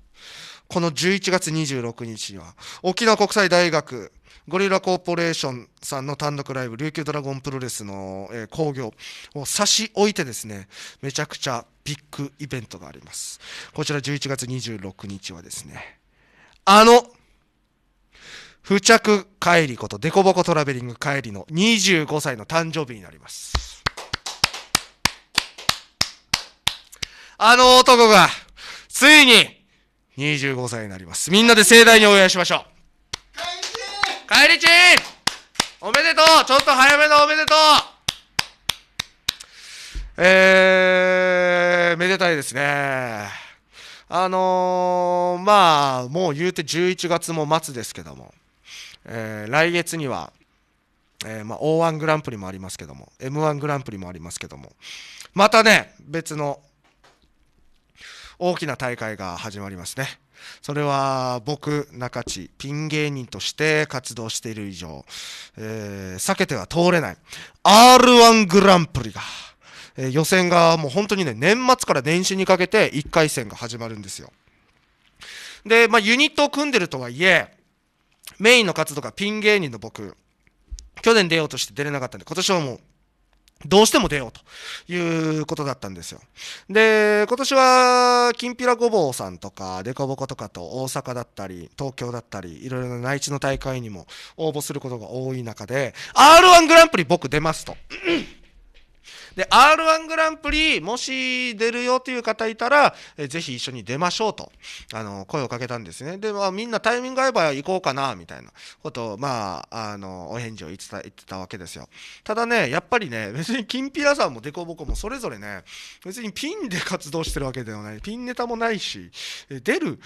この11月26日は、沖縄国際大学、ゴリラコーポレーションさんの単独ライブ、琉球ドラゴンプロレスの、えー、興行を差し置いてですね、めちゃくちゃビッグイベントがあります。こちら11月26日はですね、あの、付着帰りこと、デコボコトラベリング帰りの25歳の誕生日になります。あの男が、ついに、25歳になります。みんなで盛大に応援しましょう。帰りちおめでとうちょっと早めのおめでとうえー、めでたいですね。あのー、まあ、もう言うて11月も末ですけども、えー、来月には、えー、まあ、O1 グランプリもありますけども、M1 グランプリもありますけども、またね、別の大きな大会が始まりますね。それは僕、中地、ピン芸人として活動している以上、えー、避けては通れない R1 グランプリが、えー、予選がもう本当にね、年末から年始にかけて1回戦が始まるんですよ。で、まあ、ユニットを組んでるとはいえ、メインの活動がピン芸人の僕、去年出ようとして出れなかったんで、今年はもうどうしても出ようということだったんですよ。で、今年は、きんぴらごぼうさんとか、でこぼことかと、大阪だったり、東京だったり、いろいろな内地の大会にも応募することが多い中で、R1 グランプリ僕出ますと。で r 1グランプリもし出るよという方いたら、えー、ぜひ一緒に出ましょうとあの声をかけたんですねで、まあ、みんなタイミング合えば行こうかなみたいなことをまああのお返事を言ってた言ってたわけですよただねやっぱりね別にきんぴらさんもデコボコもそれぞれね別にピンで活動してるわけではないピンネタもないし出る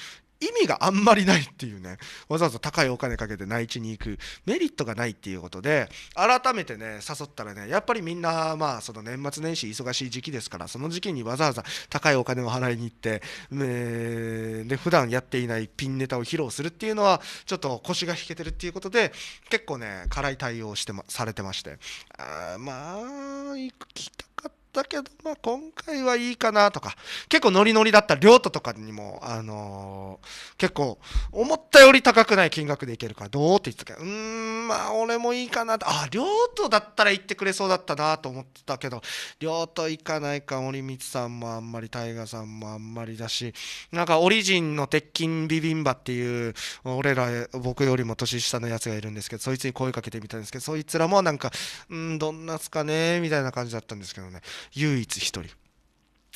意味があんまりないっていうねわざわざ高いお金かけて内地に行くメリットがないっていうことで改めてね誘ったらねやっぱりみんなまあその年末年始忙しい時期ですからその時期にわざわざ高いお金を払いに行って、えー、で普段やっていないピンネタを披露するっていうのはちょっと腰が引けてるっていうことで結構ね辛い対応して、ま、されてましてあまあ行きたかっただけど、まあ、今回はいいかなとか、結構ノリノリだったリョうととかにも、あのー、結構、思ったより高くない金額でいけるから、どうって言ってたけど、うーん、まあ、俺もいいかなあ、リョうとだったら行ってくれそうだったなと思ってたけど、リョうと行かないか、折光さんもあんまり、大河さんもあんまりだし、なんか、オリジンの鉄筋ビビンバっていう、俺ら、僕よりも年下のやつがいるんですけど、そいつに声かけてみたんですけど、そいつらもなんか、うん、どんなすかねみたいな感じだったんですけどね。唯一一人。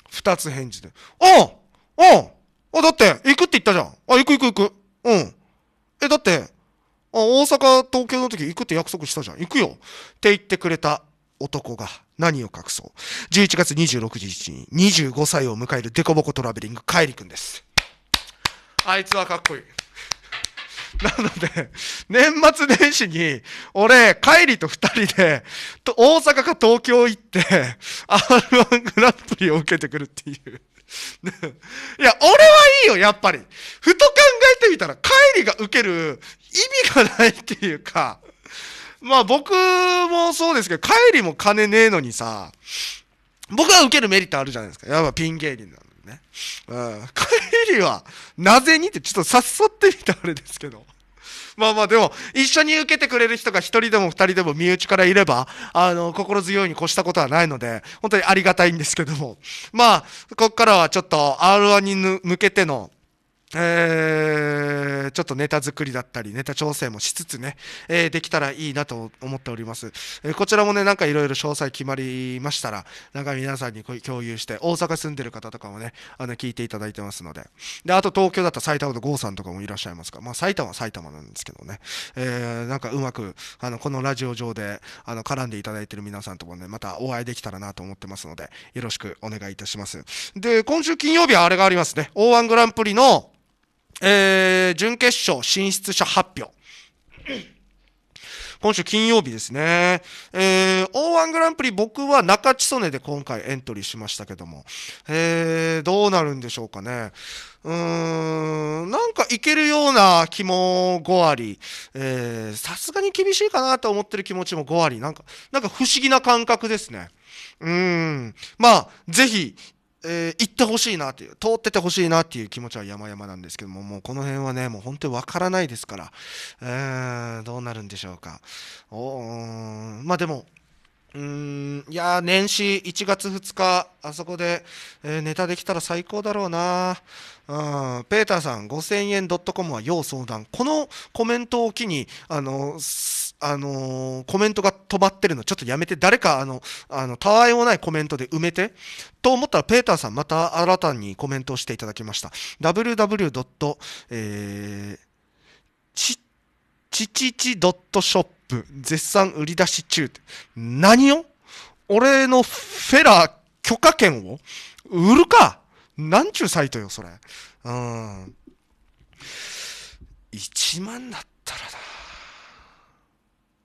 二つ返事で。おうんあ、だって、行くって言ったじゃん。あ、行く行く行く。うん。え、だって、あ、大阪、東京の時行くって約束したじゃん。行くよ。って言ってくれた男が何を隠そう。11月26日に25歳を迎えるデコボコトラベリング、カイリ君です。あいつはかっこいい。なので、年末年始に、俺、帰りと二人で、大阪か東京行って、R1 グランプリを受けてくるっていう。いや、俺はいいよ、やっぱり。ふと考えてみたら、帰りが受ける意味がないっていうか、まあ僕もそうですけど、帰りも金ねえのにさ、僕は受けるメリットあるじゃないですか。やっぱピン芸人なの。ね、うん、帰りはなぜにってちょっと誘ってみたあれですけど。まあまあでも一緒に受けてくれる人が1人でも2人でも身内からいればあの心強いに越したことはないので本当にありがたいんですけどもまあここからはちょっと r 1に向けてのえー、ちょっとネタ作りだったり、ネタ調整もしつつね、えー、できたらいいなと思っております。えー、こちらもね、なんかいろいろ詳細決まりましたら、なんか皆さんに共有して、大阪住んでる方とかもね、あの、聞いていただいてますので。で、あと東京だったら埼玉の郷さんとかもいらっしゃいますかまあ、埼玉は埼玉なんですけどね。えー、なんかうまく、あの、このラジオ上で、あの、絡んでいただいてる皆さんともね、またお会いできたらなと思ってますので、よろしくお願いいたします。で、今週金曜日はあれがありますね。O1 グランプリの、えー、準決勝進出者発表。今週金曜日ですね。えー、O1 グランプリ僕は中千曽根で今回エントリーしましたけども。えー、どうなるんでしょうかね。うーん、なんかいけるような気も5割。えー、さすがに厳しいかなと思ってる気持ちも5割。なんか、なんか不思議な感覚ですね。うん。まあ、ぜひ、えー、行ってほしいなという通っててほしいなっていう気持ちは山々なんですけどももうこの辺はねもう本当に分からないですから、えー、どうなるんでしょうかおまあでもうんいや年始1月2日、あそこで、えー、ネタできたら最高だろうな、うん、ペーターさん、5000円 .com は要相談、このコメントを機に、あのあのー、コメントが止まってるのちょっとやめて、誰かあの、あの、たわいもないコメントで埋めて、と思ったらペーターさんまた新たにコメントをしていただきました。www. えー、ち、ちちち .shop 絶賛売り出し中って。何を俺のフェラー許可券を売るかなんちゅうサイトよ、それ。うん。1万だったらな。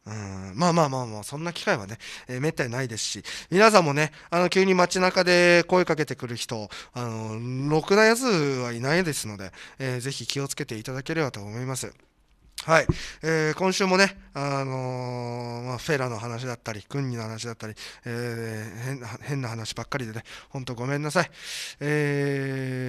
うんまあまあまあまあ、そんな機会はね、えー、めったにないですし、皆さんもね、あの、急に街中で声かけてくる人、あの、ろくなやつはいないですので、えー、ぜひ気をつけていただければと思います。はい、えー、今週もね、あのー、まあ、フェラの話だったり、クンニの話だったり、えー、変な変な話ばっかりでね、本当ごめんなさい。えー、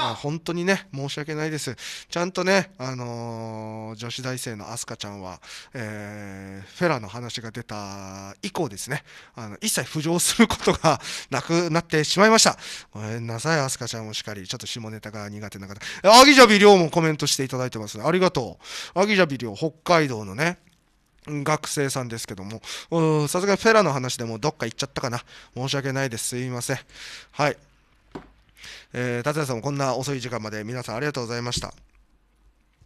まあ、本当にね、申し訳ないです。ちゃんとね、あのー、女子大生のアスカちゃんは、えー、フェラの話が出た以降ですね、あの一切浮上することが なくなってしまいました。ごめんなさい、アスカちゃんもしっかり、ちょっと下ネタが苦手な方。アギジャビリョウもコメントしていただいてますありがとう。ギジャビリオ、北海道のね、学生さんですけども、さすがフェラの話でもどっか行っちゃったかな。申し訳ないです。すいません。はい。えー、達也さんもこんな遅い時間まで皆さんありがとうございました。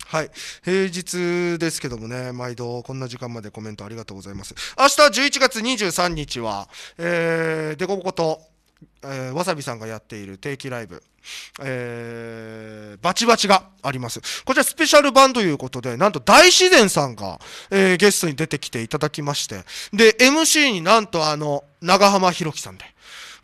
はい。平日ですけどもね、毎度こんな時間までコメントありがとうございます。明日11月23日は、えー、デコボコと、えー、わさびさんがやっている定期ライブ、えー、バチバチがあります。こちらスペシャル版ということで、なんと大自然さんが、えー、ゲストに出てきていただきまして、で、MC になんとあの、長浜弘樹さんで、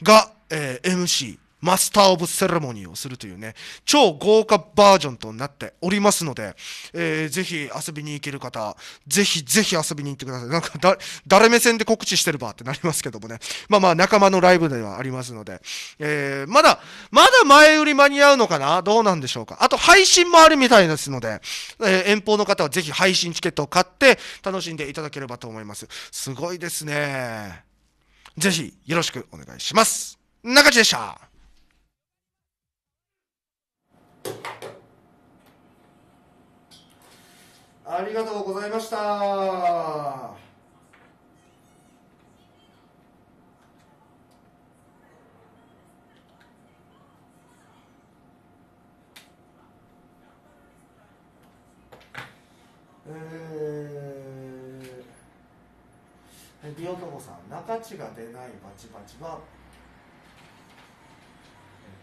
が、えー、MC マスター・オブ・セレモニーをするというね、超豪華バージョンとなっておりますので、えー、ぜひ遊びに行ける方、ぜひぜひ遊びに行ってください。なんかだ、誰目線で告知してるばってなりますけどもね。まあまあ、仲間のライブではありますので、えー、まだ、まだ前売り間に合うのかなどうなんでしょうか。あと、配信もあるみたいですので、えー、遠方の方はぜひ配信チケットを買って楽しんでいただければと思います。すごいですね。ぜひよろしくお願いします。中地でした。ありがとうございました。えー、ト男さん、中地が出ないバチバチは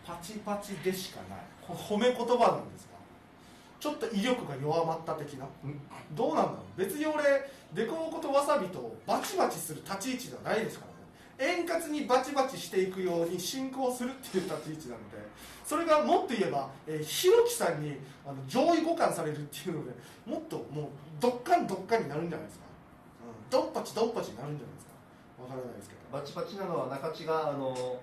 パチパチでしかない褒め言葉なんですかちょっと威力が弱まった的などうなんだろう別に俺デコボコとわさびとバチバチする立ち位置じゃないですからね円滑にバチバチしていくように進行するっていう立ち位置なのでそれがもっと言えば、えー、ひろきさんにあの上位互換されるっていうのでもっともうどっかんどっかになるんじゃないですか、うん、ドッパチドッパチになるんじゃないですかわからないですけどバチバチなのは中地があの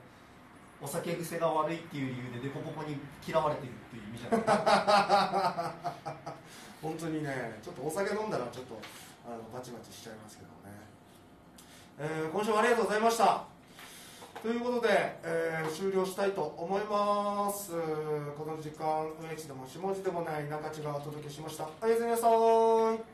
お酒癖が悪いっていう理由ででこぼこに嫌われてるっていう意味じゃない 本当にねちょっとお酒飲んだらちょっとあのバチバチしちゃいますけどね、えー、今週もありがとうございましたということで、えー、終了したいと思いますこの時間上地でも下地でもない中地がお届けしましたありがとうございました